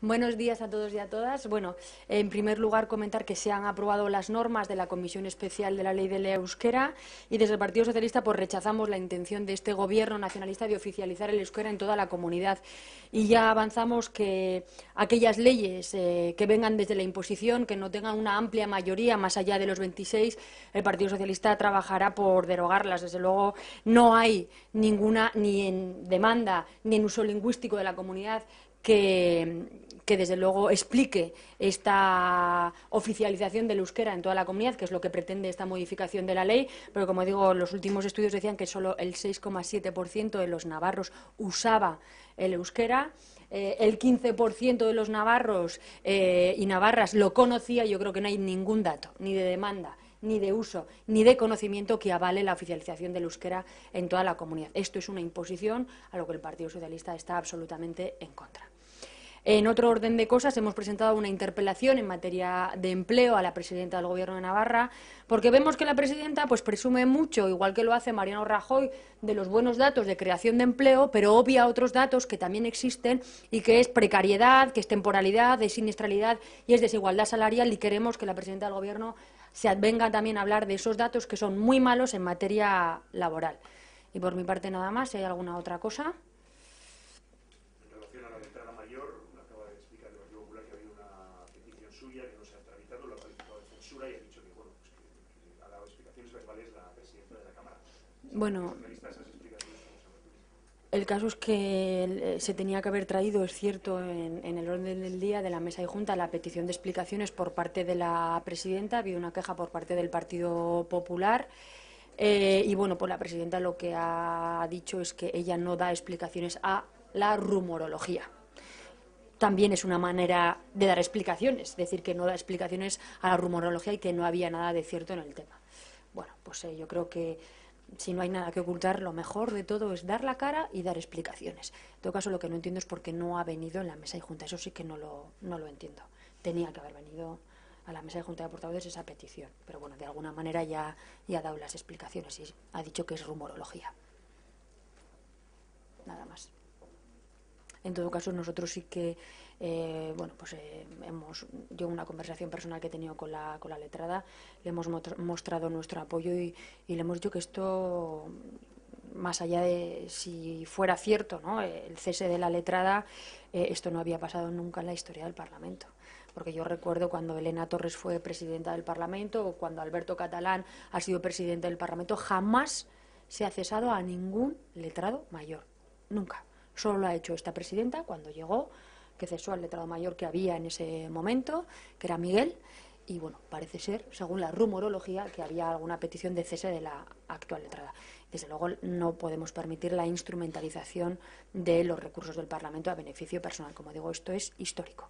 Buenos días a todos y a todas. Bueno, en primer lugar, comentar que se han aprobado las normas de la Comisión Especial de la Ley de la Euskera y desde el Partido Socialista pues, rechazamos la intención de este Gobierno nacionalista de oficializar el euskera en toda la comunidad. Y ya avanzamos que aquellas leyes eh, que vengan desde la imposición, que no tengan una amplia mayoría más allá de los 26, el Partido Socialista trabajará por derogarlas. Desde luego, no hay ninguna, ni en demanda, ni en uso lingüístico de la comunidad, que que desde luego explique esta oficialización del euskera en toda la comunidad, que es lo que pretende esta modificación de la ley, pero como digo, los últimos estudios decían que solo el 6,7% de los navarros usaba el euskera. Eh, el 15% de los navarros eh, y navarras lo conocía, yo creo que no hay ningún dato, ni de demanda, ni de uso, ni de conocimiento que avale la oficialización del euskera en toda la comunidad. Esto es una imposición a lo que el Partido Socialista está absolutamente en contra. En otro orden de cosas, hemos presentado una interpelación en materia de empleo a la presidenta del Gobierno de Navarra, porque vemos que la presidenta pues, presume mucho, igual que lo hace Mariano Rajoy, de los buenos datos de creación de empleo, pero obvia otros datos que también existen y que es precariedad, que es temporalidad, es siniestralidad y es desigualdad salarial y queremos que la presidenta del Gobierno se advenga también a hablar de esos datos que son muy malos en materia laboral. Y por mi parte nada más, si hay alguna otra cosa. bueno, el caso es que eh, se tenía que haber traído, es cierto, en, el orden del día de la mesa y junta la petición de explicaciones por parte de la presidenta. Ha habido una queja por parte del Partido Popular. Eh, y bueno, pues la presidenta lo que ha dicho es que ella no da explicaciones a la rumorología también es una manera de dar explicaciones, decir que no da explicaciones a la rumorología y que no había nada de cierto en el tema. Bueno, pues eh, yo creo que si no hay nada que ocultar, lo mejor de todo es dar la cara y dar explicaciones. En todo caso, lo que no entiendo es por qué no ha venido en la mesa de junta. Eso sí que no lo, no lo entiendo. Tenía que haber venido a la mesa de junta de portavoz esa petición. Pero bueno, de alguna manera ya, ya ha dado las explicaciones y ha dicho que es rumorología. Nada más. En todo caso, nosotros sí que, eh, bueno, pues eh, hemos, yo una conversación personal que he tenido con la, con la letrada, le hemos mostrado nuestro apoyo y, le hemos dicho que esto, más allá de si fuera cierto, ¿no? el cese de la letrada, eh, esto no había pasado nunca en la historia del Parlamento porque yo recuerdo cuando Elena Torres fue presidenta del Parlamento o cuando Alberto Catalán ha sido presidente del Parlamento, jamás se ha cesado a ningún letrado mayor, nunca. Solo lo ha hecho esta presidenta cuando llegó, que cesó al letrado mayor que había en ese momento, que era Miguel, y bueno, parece ser, según la rumorología, que había alguna petición de cese de la actual letrada. Desde luego no podemos permitir la instrumentalización de los recursos del Parlamento a beneficio personal. Como digo, esto es histórico.